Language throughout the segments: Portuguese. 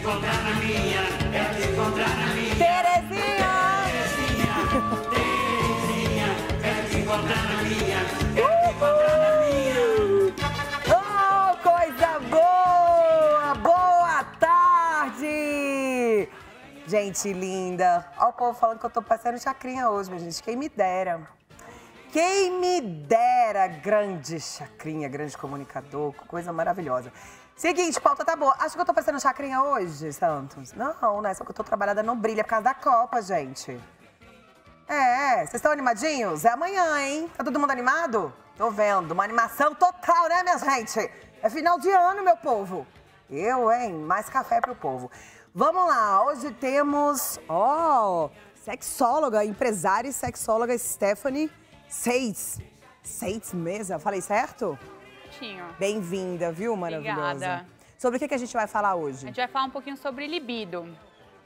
encontrar na minha, é te encontrar na minha. Terezinha! Terezinha, Terezinha, é quero te encontrar na minha, quero é te encontrar na minha. Oh, coisa boa! Boa tarde! Gente linda! Ó o povo falando que eu tô passando chacrinha hoje, minha gente. Quem me dera. Quem me dera, grande chacrinha, grande comunicador, coisa maravilhosa. Seguinte, pauta tá boa. Acho que eu tô fazendo chacrinha hoje, Santos. Não, né? Só que eu tô trabalhada no brilha é por causa da Copa, gente. É, vocês estão animadinhos? É amanhã, hein? Tá todo mundo animado? Tô vendo. Uma animação total, né, minha gente? É final de ano, meu povo. Eu, hein? Mais café pro povo. Vamos lá, hoje temos, ó, oh, sexóloga, empresária e sexóloga Stephanie Seitz. Seitz Mesa, falei certo? Bem-vinda, viu, maravilhosa? Obrigada. Sobre o que a gente vai falar hoje? A gente vai falar um pouquinho sobre libido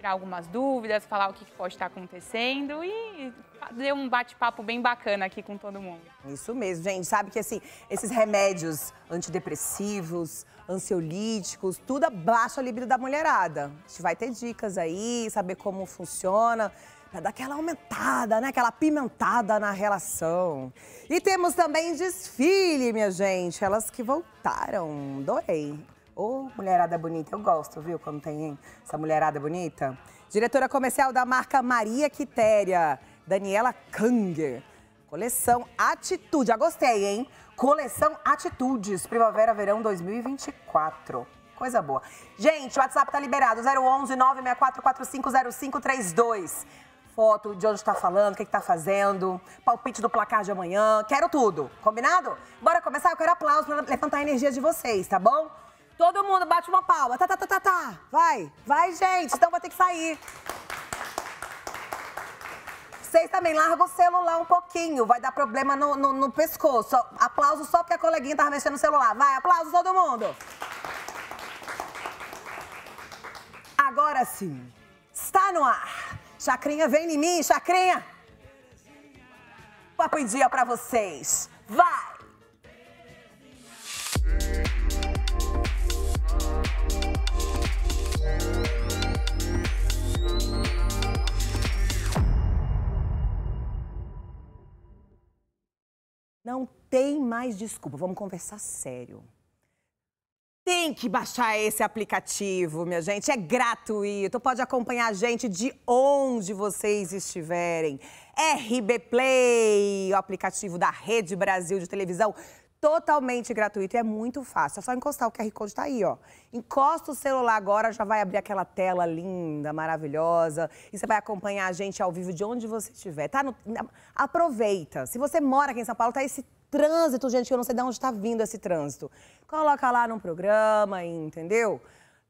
tirar algumas dúvidas, falar o que pode estar acontecendo e fazer um bate-papo bem bacana aqui com todo mundo. Isso mesmo, gente. Sabe que assim, esses remédios antidepressivos, ansiolíticos, tudo abaixa a libido da mulherada. A gente vai ter dicas aí, saber como funciona para dar aquela aumentada, né? Aquela pimentada na relação. E temos também desfile, minha gente. Elas que voltaram. Adorei. Ô, oh, mulherada bonita, eu gosto, viu, quando tem hein? essa mulherada bonita. Diretora comercial da marca Maria Quitéria, Daniela Kanger. Coleção Atitude, já gostei, hein? Coleção Atitudes, Primavera-Verão 2024. Coisa boa. Gente, o WhatsApp tá liberado, 011 450532 Foto de onde está falando, o que está fazendo, palpite do placar de amanhã, quero tudo, combinado? Bora começar? Eu quero aplausos pra levantar a energia de vocês, tá bom? Todo mundo bate uma palma. Tá, tá, tá, tá, tá. Vai, vai, gente. Então vou ter que sair. Vocês também, larga o celular um pouquinho. Vai dar problema no, no, no pescoço. Aplauso só porque a coleguinha tava mexendo no celular. Vai, aplauso todo mundo. Agora sim. Está no ar. Chacrinha, vem em mim, Chacrinha. Papo em dia pra vocês. Vai! Não tem mais desculpa. Vamos conversar sério. Tem que baixar esse aplicativo, minha gente. É gratuito. Pode acompanhar a gente de onde vocês estiverem. RB Play, o aplicativo da Rede Brasil de televisão totalmente gratuito e é muito fácil. É só encostar, o QR Code tá aí, ó. Encosta o celular agora, já vai abrir aquela tela linda, maravilhosa. E você vai acompanhar a gente ao vivo de onde você estiver, tá? No... Aproveita. Se você mora aqui em São Paulo, tá esse trânsito, gente, que eu não sei de onde tá vindo esse trânsito. Coloca lá num programa, entendeu?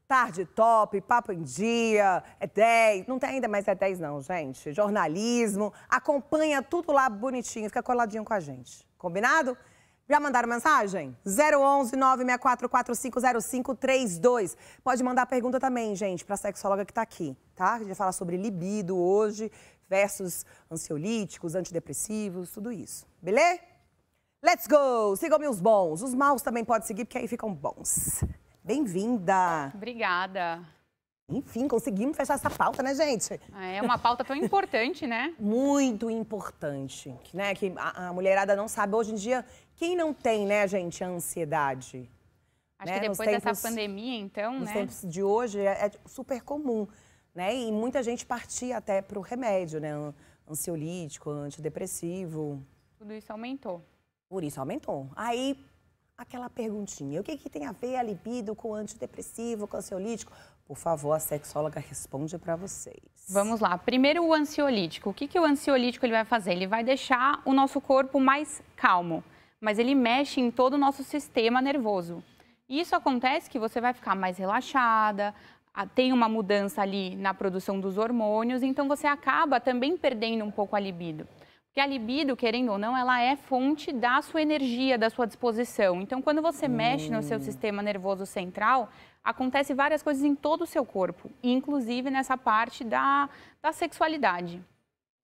Tarde top, papo em dia, é 10, não tem ainda mais é 10 não, gente. Jornalismo, acompanha tudo lá bonitinho, fica coladinho com a gente. Combinado? Já mandaram mensagem? 011 450532 Pode mandar pergunta também, gente, para a sexóloga que está aqui, tá? A gente vai falar sobre libido hoje, versus ansiolíticos, antidepressivos, tudo isso. Beleza? Let's go! Sigam-me os bons. Os maus também podem seguir, porque aí ficam bons. Bem-vinda! Obrigada. Enfim, conseguimos fechar essa pauta, né, gente? É uma pauta tão importante, né? Muito importante, né? Que a, a, mulherada não sabe hoje em dia. Quem não tem, né, gente, a ansiedade? Acho né? que depois tempos, dessa pandemia, então, nos né? Nos tempos de hoje é, é, super comum, né? E muita gente partia até para o remédio, né? Ansiolítico, antidepressivo. Tudo isso aumentou. Por isso aumentou. Aí aquela perguntinha: o que, que tem a ver a libido com antidepressivo, com ansiolítico? Por favor, a sexóloga responde para vocês. Vamos lá. Primeiro, o ansiolítico. O que, que o ansiolítico ele vai fazer? Ele vai deixar o nosso corpo mais calmo, mas ele mexe em todo o nosso sistema nervoso. isso acontece que você vai ficar mais relaxada, tem uma mudança ali na produção dos hormônios, então você acaba também perdendo um pouco a libido que a libido, querendo ou não, ela é fonte da sua energia, da sua disposição. Então, quando você hum. mexe no seu hum. sistema nervoso central, acontece várias coisas em todo o seu corpo, inclusive nessa parte da, da sexualidade.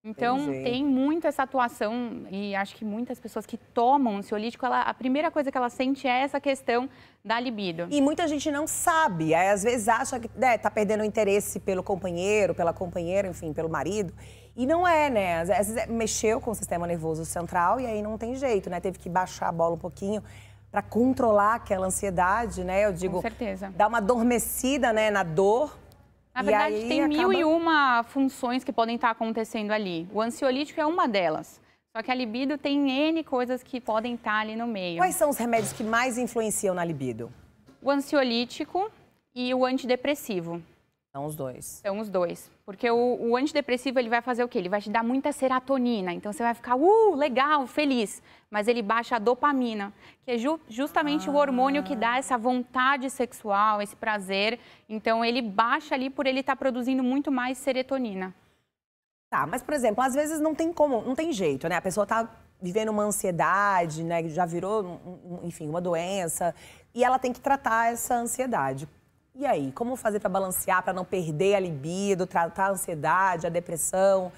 Então, Entendi. É. tem muito essa atuação e acho que muitas pessoas que tomam ansiolítico, ela, a primeira coisa que ela sente é essa questão da libido. E muita gente não sabe, às vezes acha que né, tá perdendo o interesse pelo companheiro, pela companheira, enfim, pelo marido. E não é, né? Às vezes é, mexeu com o sistema nervoso central e aí não tem jeito, né? Teve que baixar a bola um pouquinho para controlar aquela ansiedade, né? Eu digo, com certeza. Dar uma adormecida, né, na dor. Na verdade, tem acaba... mil e uma funções que podem estar acontecendo ali. O ansiolítico é uma delas. Só que a libido tem N coisas que podem estar ali no meio. Quais são os remédios que mais influenciam na libido? O ansiolítico e o antidepressivo. São então, os dois. São então, os dois. Porque o, o, antidepressivo ele vai fazer o quê? Ele vai te dar muita serotonina. Então você vai ficar, uh, legal, feliz. Mas ele baixa a dopamina, que é ju justamente ah. o hormônio que dá ah. essa vontade sexual, esse prazer. Então ele baixa ali por ele estar tá produzindo muito mais serotonina. Tá, mas por exemplo, às vezes não tem como, não tem jeito, né? A pessoa tá vivendo uma ansiedade, né? Já virou, enfim, uma doença. E ela tem que tratar essa ansiedade e aí, como fazer para balancear, para não perder a libido, tratar a ansiedade, a depressão?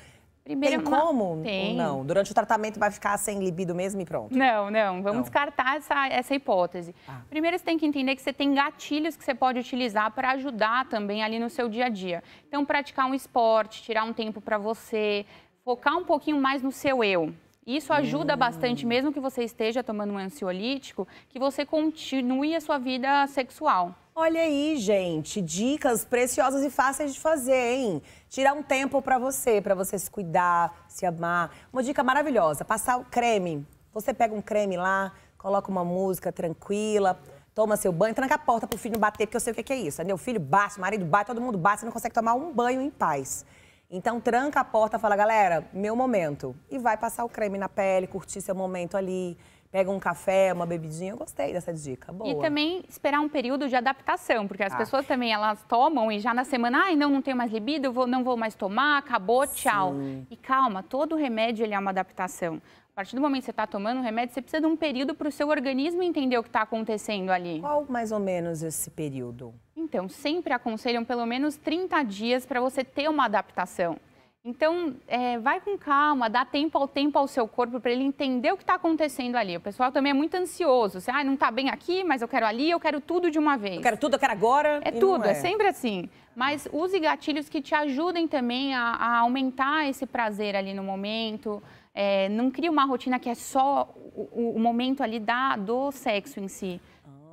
Primeiro, tem como? Tem. não? Durante o tratamento vai ficar sem libido mesmo e pronto? Não, não. Vamos não. descartar essa, essa hipótese. Ah. Primeiro, você tem que entender que você tem gatilhos que você pode utilizar para ajudar também ali no seu dia a dia. Então, praticar um esporte, tirar um tempo para você, focar um pouquinho mais no seu eu. Isso ajuda hum. bastante, mesmo que você esteja tomando um ansiolítico, que você continue a sua vida sexual. Olha aí, gente, dicas preciosas e fáceis de fazer, hein? Tirar um tempo para você, para você se cuidar, se amar. Uma dica maravilhosa, passar o creme. Você pega um creme lá, coloca uma música tranquila, toma seu banho, tranca a porta pro filho bater, porque eu sei o que é isso. Meu filho bate, marido bate, todo mundo bate, você não consegue tomar um banho em paz. Então tranca a porta, fala, galera, meu momento. E vai passar o creme na pele, curtir seu momento ali, pega um café, uma bebidinha. Eu gostei dessa dica, boa. E também esperar um período de adaptação, porque as ah. pessoas também, elas tomam e já na semana, ai, ah, não, não tenho mais libido, vou, não vou mais tomar, acabou, tchau. Sim. E calma, todo remédio, ele é uma adaptação. A partir do momento que você está tomando um remédio, você precisa de um período para o seu organismo entender o que está acontecendo ali. Qual mais ou menos esse período? Então, sempre aconselham pelo menos 30 dias para você ter uma adaptação. Então, é, vai com calma, dá tempo ao tempo ao seu corpo para ele entender o que está acontecendo ali. O pessoal também é muito ansioso. Você, assim, ah, não está bem aqui, mas eu quero ali, eu quero tudo de uma vez. Eu quero tudo, eu quero agora. É tudo, é. é. sempre assim. Mas use gatilhos que te ajudem também a, a aumentar esse prazer ali no momento. É, não crie uma rotina que é só o, o momento ali da, do sexo em si.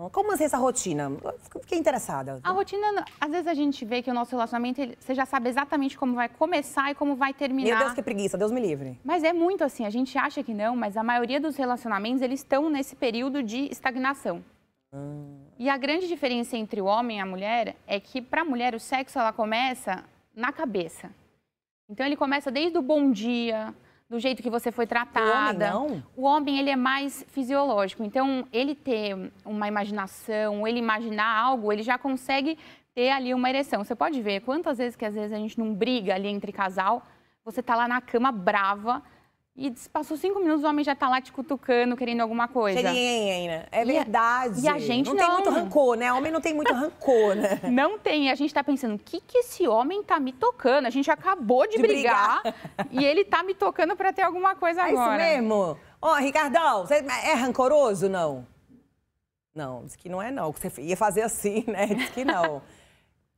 Como assim essa rotina? Fiquei interessada. A rotina, às vezes a gente vê que o nosso relacionamento, você já sabe exatamente como vai começar e como vai terminar. Meu Deus, que preguiça, Deus me livre. Mas é muito assim, a gente acha que não, mas a maioria dos relacionamentos, eles estão nesse período de estagnação. Hum. E a grande diferença entre o homem e a mulher é que, para a mulher, o sexo, ela começa na cabeça. Então, ele começa desde o bom dia, do jeito que você foi tratada. O homem, não? o homem ele é mais fisiológico. Então, ele ter uma imaginação, ele imaginar algo, ele já consegue ter ali uma ereção. Você pode ver quantas vezes que às vezes a gente não briga ali entre casal, você tá lá na cama brava, e passou cinco minutos, o homem já tá lá te cutucando, querendo alguma coisa. Serena, né? é verdade. E a, e a gente não, não. tem muito rancor, né? Homem não tem muito rancor, né? Não tem. A gente tá pensando, o que que esse homem tá me tocando? A gente acabou de, de brigar, brigar, e ele tá me tocando para ter alguma coisa é agora. É isso mesmo? Ó, oh, Ricardão, você é rancoroso, não? Não, disse que não é não. Você ia fazer assim, né? Diz que não.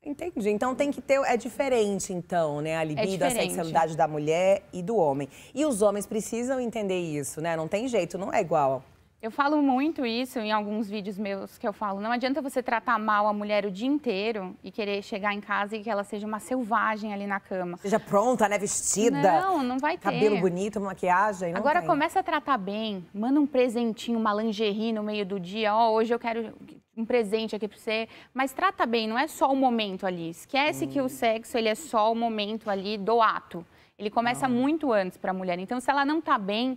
Entendi. Então tem que ter. É diferente, então, né? A libido, é a sexualidade da mulher e do homem. E os homens precisam entender isso, né? Não tem jeito, não é igual. Eu falo muito isso em alguns vídeos meus que eu falo. Não adianta você tratar mal a mulher o dia inteiro e querer chegar em casa e que ela seja uma selvagem ali na cama. Seja pronta, né? Vestida. Não, não vai ter. Cabelo bonito, maquiagem. Agora tem. começa a tratar bem. Manda um presentinho, uma lingerie no meio do dia. Ó, oh, hoje eu quero um presente aqui para você. Mas trata bem, não é só o momento ali. Esquece hum. que o hum. sexo, ele é só o momento ali do ato. Ele começa não. muito antes para a mulher. Então, se ela não tá bem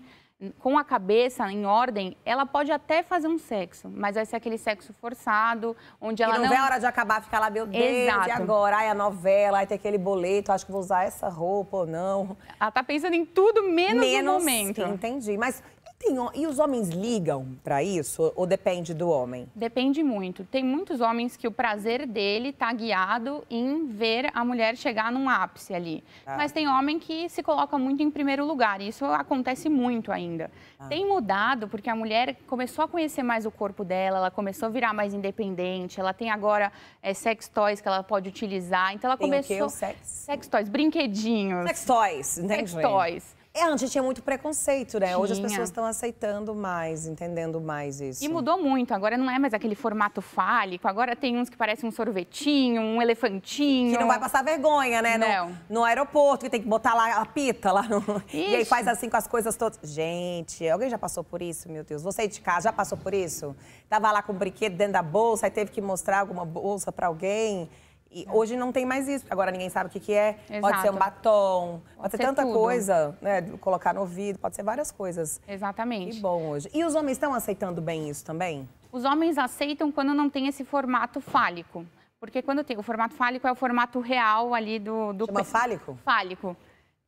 com a cabeça em ordem, ela pode até fazer um sexo, mas vai ser aquele sexo forçado, onde ela e não... não... vê a hora de acabar, ficar lá, meu Deus, Exato. e agora? Ai, a novela, aí tem aquele boleto, acho que vou usar essa roupa ou não. Ela tá pensando em tudo menos, menos no momento. Entendi, mas tem, e os homens ligam para isso ou depende do homem? Depende muito. Tem muitos homens que o prazer dele tá guiado em ver a mulher chegar num ápice ali. Ah. Mas tem homem que se coloca muito em primeiro lugar. isso acontece muito ainda. Ah. Tem mudado porque a mulher começou a conhecer mais o corpo dela, ela começou a virar mais independente, ela tem agora é, sex toys que ela pode utilizar. Então ela tem começou. O quê? O sex... sex toys, brinquedinhos. Sex toys, né? Sex toys. É, antes tinha muito preconceito, né? Tinha. Hoje as pessoas estão aceitando mais, entendendo mais isso. E mudou muito. Agora não é mais aquele formato fálico. Agora tem uns que parecem um sorvetinho, um elefantinho. Que não vai passar vergonha, né? Não. No, no aeroporto, que tem que botar lá a pita lá no... E aí faz assim com as coisas todas. Gente, alguém já passou por isso, meu Deus? Você de casa já passou por isso? Tava lá com um brinquedo dentro da bolsa, aí teve que mostrar alguma bolsa para alguém. E hoje não tem mais isso. Agora ninguém sabe o que, que é. Exato. Pode ser um batom, pode, pode ser, ser, tanta tudo. coisa, né? Colocar no ouvido, pode ser várias coisas. Exatamente. Que bom hoje. E os homens estão aceitando bem isso também? Os homens aceitam quando não tem esse formato fálico. Porque quando tem o formato fálico, é o formato real ali do... do Chama pe... fálico? Fálico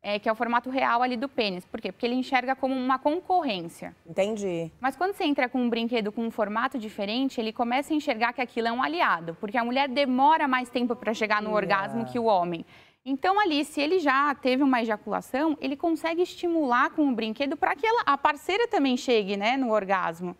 é, que é o formato real ali do pênis. Por quê? Porque ele enxerga como uma concorrência. Entendi. Mas quando você entra com um brinquedo com um formato diferente, ele começa a enxergar que aquilo é um aliado, porque a mulher demora mais tempo para chegar no yeah. orgasmo que o homem. Então, ali, se ele já teve uma ejaculação, ele consegue estimular com o brinquedo para que ela, a parceira também chegue né, no orgasmo.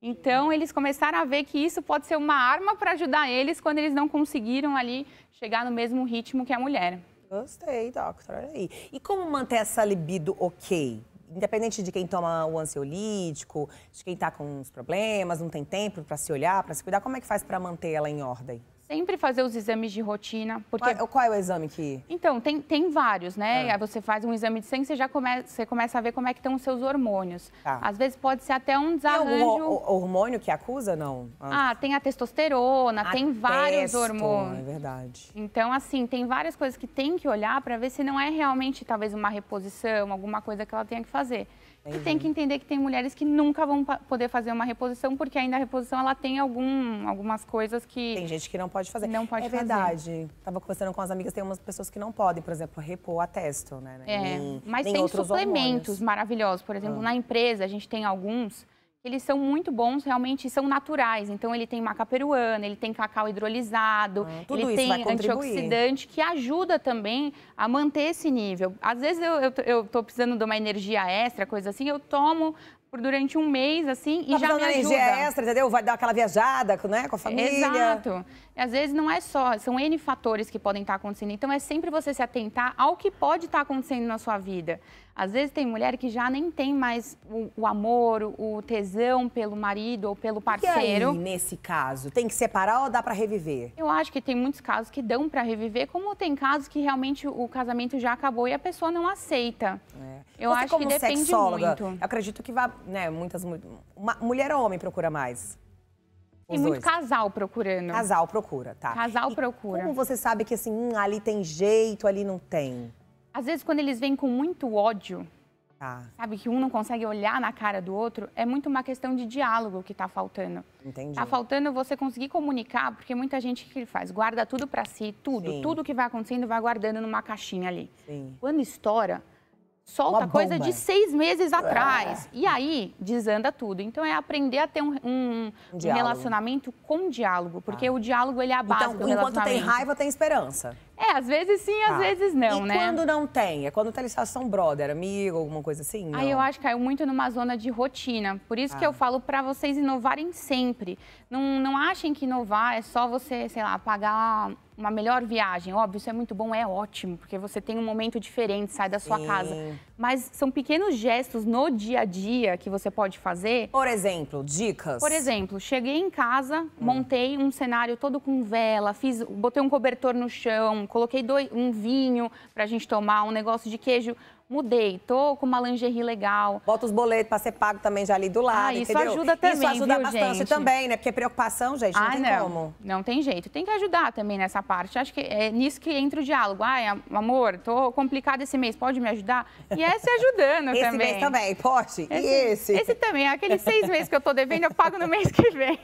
Então, eles começaram a ver que isso pode ser uma arma para ajudar eles quando eles não conseguiram ali chegar no mesmo ritmo que a mulher. Gostei, doctor. Olha aí. E como manter essa libido ok? Independente de quem toma o ansiolítico, de quem está com uns problemas, não tem tempo para se olhar, para se cuidar, como é que faz para manter ela em ordem? Sempre fazer os exames de rotina. Porque... Qual, qual é o exame que. Então, tem, tem vários, né? Ah. Você faz um exame de sangue, você já come, você começa a ver como é que estão os seus hormônios. Tá. Às vezes pode ser até um desarranjo. Tem algum hormônio que acusa, não? Ah, ah tem a testosterona, a tem testo, vários hormônios. É verdade. Então, assim, tem várias coisas que tem que olhar para ver se não é realmente, talvez, uma reposição, alguma coisa que ela tenha que fazer. Uhum. E tem que entender que tem mulheres que nunca vão poder fazer uma reposição, porque ainda a reposição ela tem algum, algumas coisas que. Tem gente que não pode fazer. Não pode é fazer. É verdade. Tava conversando com as amigas, tem umas pessoas que não podem, por exemplo, repor a testo, né? É, nem, mas nem tem suplementos hormônios. maravilhosos. Por exemplo, hum. na empresa a gente tem alguns eles são muito bons, realmente são naturais. Então ele tem maca peruana, ele tem cacau hidrolisado, ah, ele tem antioxidante que ajuda também a manter esse nível. Às vezes eu, eu, eu tô precisando de uma energia extra, coisa assim, eu tomo por durante um mês, assim, tá e já me ajuda. energia extra, entendeu? Vai dar aquela viajada, né, com a família. Exato às vezes não é só, são N fatores que podem estar tá acontecendo. Então é sempre você se atentar ao que pode estar tá acontecendo na sua vida. Às vezes tem mulher que já nem tem mais o, o amor, o, tesão pelo marido ou pelo parceiro. E aí, nesse caso, tem que separar ou dá para reviver? Eu acho que tem muitos casos que dão para reviver, como tem casos que realmente o casamento já acabou e a pessoa não aceita. É. Eu Você acho como que depende muito. Eu acredito que vá, né, muitas uma, mulher ou homem procura mais? Tem muito dois. casal procurando. Casal procura, tá. Casal e procura. Como você sabe que assim, hum, ali tem jeito, ali não tem? Às vezes quando eles vêm com muito ódio, tá. sabe, que um não consegue olhar na cara do outro, é muito uma questão de diálogo que tá faltando. Entendi. Tá faltando você conseguir comunicar, porque muita gente que faz, guarda tudo para si, tudo, Sim. tudo que vai acontecendo vai guardando numa caixinha ali. Sim. Quando estoura, solta coisa de né? seis meses é. atrás. É. E aí desanda tudo. Então é aprender a ter um, um, um relacionamento com diálogo, porque ah. o diálogo ele é a então, base então, do enquanto tem raiva, tem esperança. É, às vezes sim, às tá. vezes não, e né? quando não tem? É quando tá listação brother, amigo, alguma coisa assim? Aí eu acho que caiu muito numa zona de rotina. Por isso tá. que eu falo para vocês inovarem sempre. Não, não achem que inovar é só você, sei lá, pagar uma melhor viagem. Óbvio, isso é muito bom, é ótimo, porque você tem um momento diferente, sai da sua Sim. casa. Mas são pequenos gestos no dia a dia que você pode fazer. Por exemplo, dicas. Por exemplo, cheguei em casa, hum. montei um cenário todo com vela, fiz, botei um cobertor no chão, coloquei dois, um vinho para a gente tomar, um negócio de queijo. Mudei, tô com uma lingerie legal. Bota os boletos para ser pago também já ali do lado, ah, isso entendeu? ajuda também, Isso ajuda viu, bastante gente? também, né? Porque é preocupação, gente, não ah, tem não. como. Não tem jeito. Tem que ajudar também nessa parte. Acho que é nisso que entra o diálogo. Ai, amor, tô complicado esse mês, pode me ajudar? E é se ajudando esse também. Esse mês também, pode? Esse, e esse? Esse também. Aqueles seis meses que eu tô devendo, eu pago no mês que vem.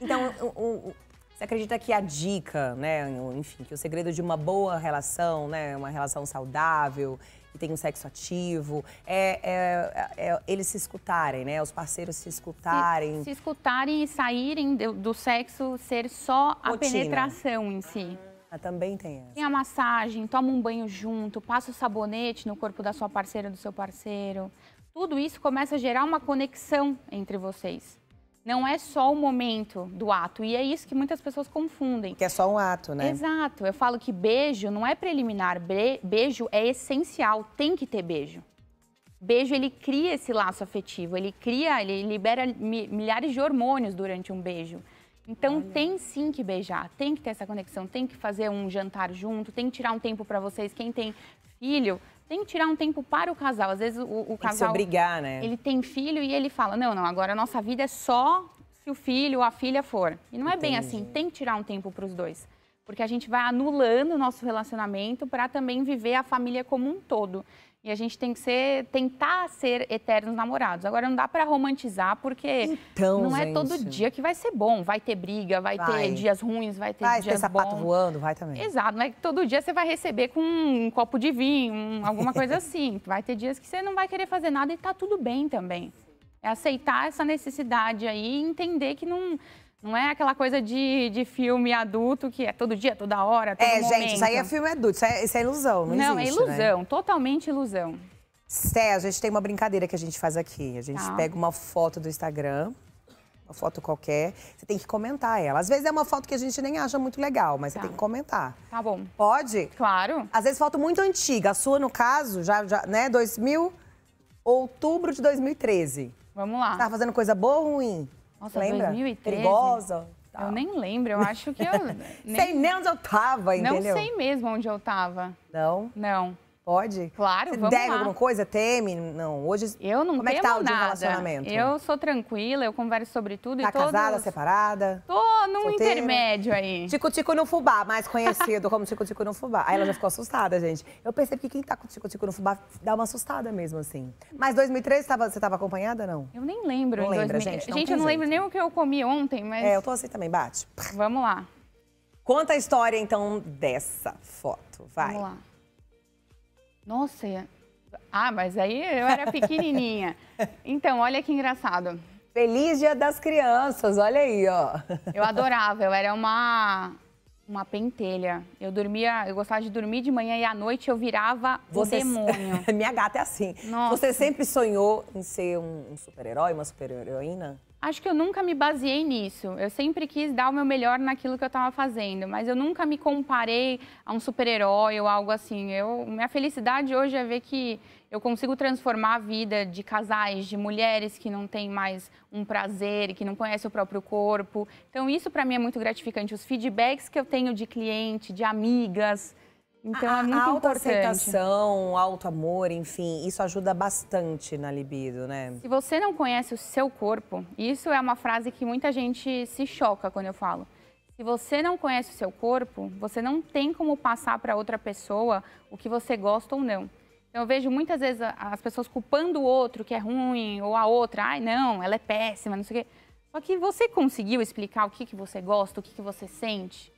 Então, o, o, você acredita que a dica, né, enfim, que o segredo de uma boa relação, né, uma relação saudável que tem um sexo ativo, é, é, é, é, eles se escutarem, né, os parceiros se escutarem. Se, se escutarem e saírem do, do sexo ser só a Rotina. penetração em si. Ah, também tem essa. Tem a massagem, toma um banho junto, passa o sabonete no corpo da sua parceira, do seu parceiro. Tudo isso começa a gerar uma conexão entre vocês. Não é só o momento do ato. E é isso que muitas pessoas confundem. Que é só um ato, né? Exato. Eu falo que beijo não é preliminar, beijo é essencial, tem que ter beijo. Beijo, ele cria esse laço afetivo, ele cria, ele libera milhares de hormônios durante um beijo. Então Olha. tem sim que beijar, tem que ter essa conexão, tem que fazer um jantar junto, tem que tirar um tempo para vocês. Quem tem filho tem que tirar um tempo para o casal. Às vezes o, o casal. Se obrigar, né? Ele tem filho e ele fala: não, não, agora a nossa vida é só se o filho ou a filha for. E não é Entendi. bem assim, tem que tirar um tempo para os dois. Porque a gente vai anulando o nosso relacionamento para também viver a família como um todo. E a gente tem que ser, tentar ser eternos namorados. Agora não dá para romantizar porque então, não é todo dia que vai ser bom. Vai ter briga, vai, vai. ter dias ruins, vai ter vai, dias ter sapato bons. voando, vai também. Exato, não é que todo dia você vai receber com um copo de vinho, um, alguma coisa assim. Vai ter dias que você não vai querer fazer nada e tá tudo bem também. É aceitar essa necessidade aí e entender que não, não é aquela coisa de, de filme adulto que é todo dia, toda hora, todo É, momento. gente, isso aí é filme adulto, isso, é, isso é ilusão, não, não é existe, é ilusão, né? totalmente ilusão. Sé a gente tem uma brincadeira que a gente faz aqui. A gente tá. pega uma foto do Instagram, uma foto qualquer, você tem que comentar ela. Às vezes é uma foto que a gente nem acha muito legal, mas tá. você tem que comentar. Tá bom. Pode? Claro. Às vezes foto muito antiga, a sua no caso, já, já né, 2000, outubro de 2013. Vamos lá. Você tava fazendo coisa boa ou ruim? Nossa, Lembra? 2013. Perigosa. Tá. Eu nem lembro, eu acho que eu... nem... sei nem onde eu tava, entendeu? Não sei mesmo onde eu tava. Não? Não. Pode? Claro, Você vamos deve lá. alguma coisa? Teme? Não, hoje... Eu não Como é que tá o nada. relacionamento? Eu sou tranquila, eu converso sobre tudo tá todos... casada, separada? Tô num solteira. intermédio aí. Tico-tico no fubá, mais conhecido como tico-tico no fubá. Aí ela já ficou assustada, gente. Eu percebi que quem tá com tico-tico no fubá dá uma assustada mesmo, assim. Mas 2003 tava, você tava acompanhada, não? Eu nem lembro. Não lembra, 2003. gente? Não gente, eu não jeito. lembro nem o que eu comi ontem, mas... É, eu tô assim também, bate. Vamos lá. Conta a história, então, dessa foto. Vai. Vamos lá. Nossa, ah, mas aí eu era pequenininha. Então, olha que engraçado. Feliz Dia das Crianças, olha aí, ó. Eu adorava, eu era uma uma pentelha. Eu dormia, eu gostava de dormir de manhã e à noite eu virava Você... o demônio. Minha gata é assim. Nossa. Você sempre sonhou em ser um super-herói, uma super-heroína? Acho que eu nunca me baseei nisso. Eu sempre quis dar o meu melhor naquilo que eu estava fazendo, mas eu nunca me comparei a um super-herói ou algo assim. Eu, minha felicidade hoje é ver que eu consigo transformar a vida de casais, de mulheres que não têm mais um prazer, que não conhecem o próprio corpo. Então, isso para mim é muito gratificante. Os feedbacks que eu tenho de cliente, de amigas, então a, é muito a autoaceitação, auto-amor, enfim, isso ajuda bastante na libido, né? Se você não conhece o seu corpo, isso é uma frase que muita gente se choca quando eu falo. Se você não conhece o seu corpo, você não tem como passar para outra pessoa o que você gosta ou não. Então, eu vejo muitas vezes as pessoas culpando o outro que é ruim, ou a outra, ai, não, ela é péssima, não sei o quê. Só que você conseguiu explicar o que, que você gosta, o que, que você sente?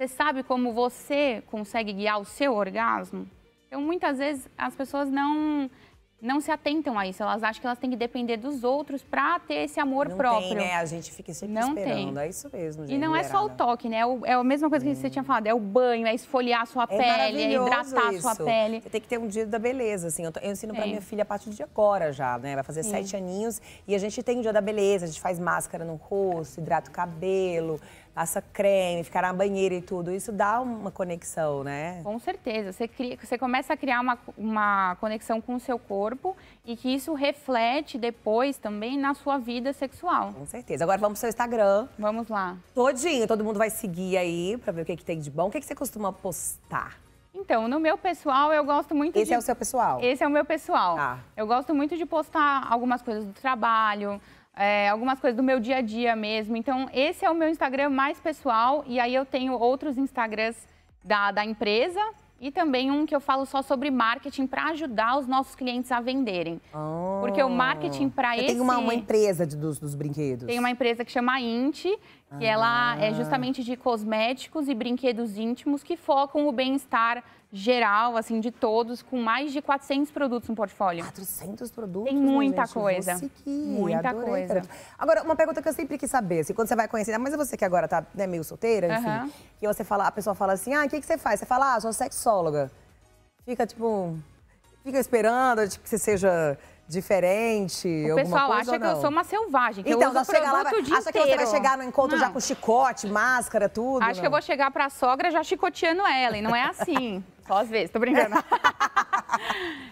Você sabe como você consegue guiar o seu orgasmo? Então, muitas vezes as pessoas não não se atentam a isso. Elas acham que elas têm que depender dos outros para ter esse amor não próprio. Tem, né? A gente fica sempre não esperando. Tem. É isso mesmo, gente. E não é só o toque, né? É, o, é a mesma coisa que hum. você tinha falado. É o banho, é esfoliar a sua é pele, é hidratar isso. a sua pele. Você tem que ter um dia da beleza, assim. Eu, tô, eu ensino para é. minha filha a partir de agora já, né? Vai fazer Sim. sete aninhos. E a gente tem o dia da beleza. A gente faz máscara no rosto, hidrata o cabelo, passa creme, ficar na banheira e tudo. Isso dá uma conexão, né? Com certeza. Você, cria, você começa a criar uma, uma conexão com o seu corpo e que isso reflete depois também na sua vida sexual. Com certeza. Agora vamos pro seu Instagram. Vamos lá. Todinho, todo mundo vai seguir aí pra ver o que, que tem de bom. O que, que você costuma postar? Então, no meu pessoal, eu gosto muito Esse de... é o seu pessoal? Esse é o meu pessoal. Ah. Eu gosto muito de postar algumas coisas do trabalho, é, algumas coisas do meu dia a dia mesmo. Então, esse é o meu Instagram mais pessoal e aí eu tenho outros Instagrams da, da empresa e também um que eu falo só sobre marketing para ajudar os nossos clientes a venderem. Oh. Porque o oh. marketing para esse... Tem uma, uma empresa de, dos, dos brinquedos. Tem uma empresa que chama Inti que ah. ela é ah. justamente de cosméticos e brinquedos íntimos que focam o bem-estar geral, assim, de todos, com mais de 400 produtos no portfólio. 400 produtos? Tem muita gente, coisa. muita adorei, coisa. Agora, uma pergunta que eu sempre quis saber, assim, quando você vai conhecer, mas você que agora tá né, meio solteira, enfim, uhum. você fala, a pessoa fala assim, ah, o que, que você faz? Você fala, ah, sou sexóloga. Fica, tipo, fica esperando tipo, que você seja diferente? O pessoal acha que eu sou uma selvagem, que então, eu uso chega lá, acha inteiro. que você vai chegar no encontro não. já com chicote, máscara, tudo? Acho não? que eu vou chegar pra sogra já chicoteando ela, e não é assim. Só às vezes, tô brincando.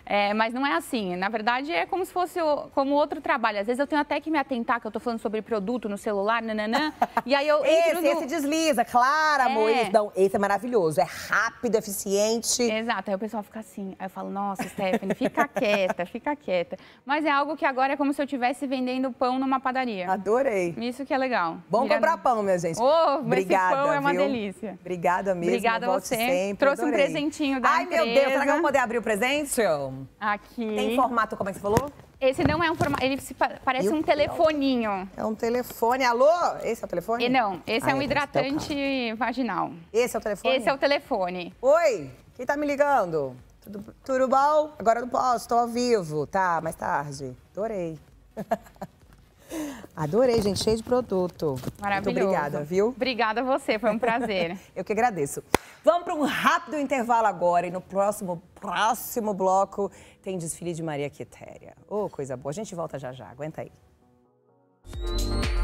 É, mas não é assim. Na verdade, é como se fosse o, como outro trabalho. Às vezes eu tenho até que me atentar, que eu estou falando sobre produto no celular, nananã. E aí eu. esse, no... esse desliza, claro, é. amor. Eles dão. Esse é maravilhoso. É rápido, eficiente. Exato. Aí o pessoal fica assim. Aí eu falo, nossa, Stephanie, fica quieta, fica quieta. Mas é algo que agora é como se eu estivesse vendendo pão numa padaria. Adorei. Isso que é legal. Bom Virado... comprar pão, minha gente. Oh, Obrigada, esse pão é uma viu? delícia. Obrigada mesmo. Obrigada a você. Sempre. Trouxe Adorei. um presentinho da Ai, empresa. meu Deus, será que eu vou poder abrir o presente? Aqui. Tem formato, como é que você falou? Esse não é um formato, ele parece um telefoninho. É um telefone. Alô? Esse é o telefone? E não, esse é ah, é um então tá. hidratante vaginal. Esse é o telefone? Esse é o telefone. Oi, quem tá me ligando? Tudo, tudo bom? Agora eu não posso, tô ao vivo. Tá, mais tarde. Adorei. Adorei, gente, cheio de produto. Maravilhoso. Muito obrigada, viu? Obrigada a você, foi um prazer. Eu que agradeço. Vamos para um rápido intervalo agora e no próximo, próximo bloco tem desfile de Maria Quitéria. Ô, oh, coisa boa. A gente volta já já, aguenta aí. Música